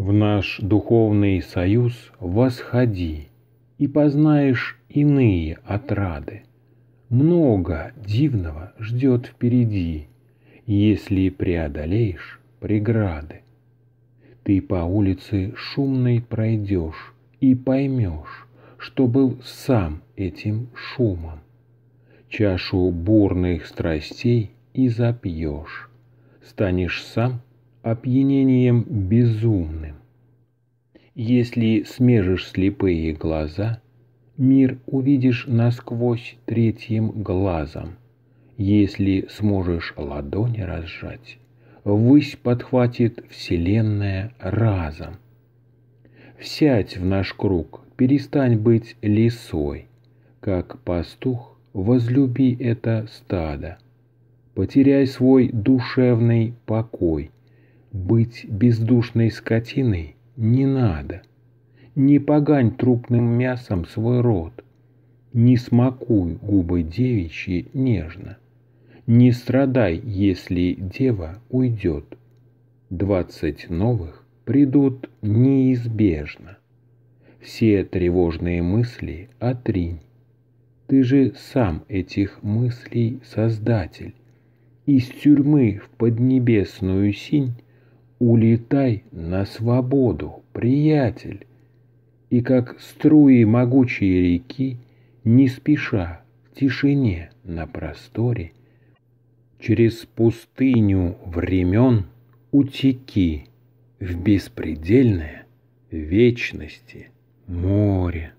в наш духовный союз восходи, и познаешь иные отрады. Много дивного ждет впереди, если преодолеешь преграды. Ты по улице шумной пройдешь и поймешь, что был сам этим шумом. Чашу бурных страстей и запьешь, станешь сам опьянением безумным. Если смежишь слепые глаза, мир увидишь насквозь третьим глазом. Если сможешь ладони разжать, высь подхватит вселенная разом. Всядь в наш круг, перестань быть лисой, как пастух возлюби это стадо. Потеряй свой душевный покой – быть бездушной скотиной не надо. Не погань трупным мясом свой рот. Не смакуй губы девичьи нежно. Не страдай, если дева уйдет. Двадцать новых придут неизбежно. Все тревожные мысли отринь. Ты же сам этих мыслей создатель. Из тюрьмы в поднебесную синь Улетай на свободу, приятель, и как струи могучей реки, не спеша, в тишине на просторе, через пустыню времен утеки в беспредельное вечности море.